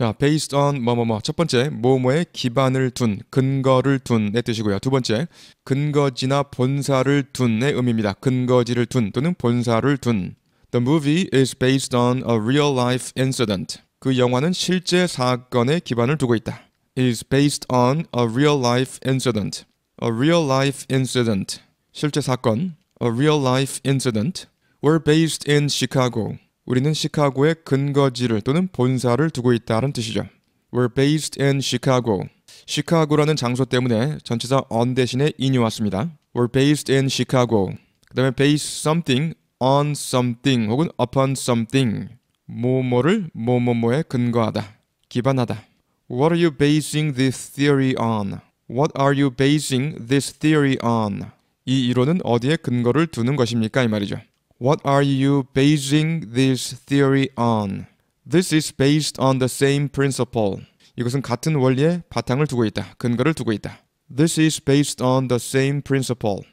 자, based on 뭐뭐뭐 첫 번째 뭐뭐에 기반을 둔 근거를 둔의 뜻이고요. 두 번째 근거지나 본사를 둔의 의미입니다. 근거지를 둔 또는 본사를 둔. The movie is based on a real life incident. 그 영화는 실제 사건에 기반을 두고 있다. is based on a real life incident. a real life incident. 실제 사건 a real life incident were based in Chicago. 우리는 시카고에 근거지를 또는 본사를 두고 있다는 뜻이죠. We're based in Chicago. 시카고라는 장소 때문에 전체사 on 대신에 in이 왔습니다. We're based in Chicago. 그 다음에 base something on something 혹은 upon something 뭐뭐를 뭐뭐뭐에 근거하다, 기반하다. What are you basing this theory on? What are you basing this theory on? 이 이론은 어디에 근거를 두는 것입니까? 이 말이죠. What are you basing this theory on? This is based on the same principle. 이것은 같은 원리에 바탕을 두고 있다. 근거를 두고 있다. This is based on the same principle.